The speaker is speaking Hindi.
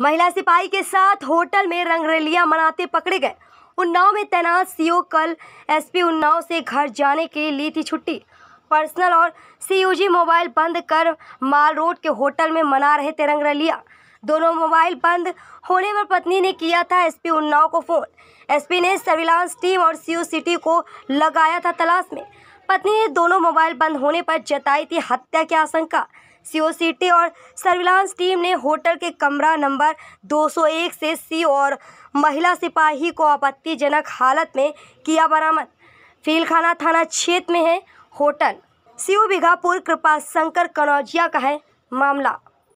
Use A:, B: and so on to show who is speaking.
A: महिला सिपाही के साथ होटल में रंगरेलिया मनाते पकड़े गए उन्नाव में तैनात सीओ कल एसपी उन्नाव से घर जाने के लिए ली थी छुट्टी पर्सनल और सीयूजी मोबाइल बंद कर माल रोड के होटल में मना रहे थे रंगरेलिया दोनों मोबाइल बंद होने पर पत्नी ने किया था एसपी उन्नाव को फोन एसपी ने सर्विलांस टीम और सीओ सिटी को लगाया था तलाश में पत्नी ने दोनों मोबाइल बंद होने पर जताई थी हत्या की आशंका सीओसीटी और सर्विलांस टीम ने होटल के कमरा नंबर 201 से सी और महिला सिपाही को आपत्तिजनक हालत में किया बरामद फीलखाना थाना क्षेत्र में है होटल सीओ बिघापुर कृपा शंकर कनौजिया का है मामला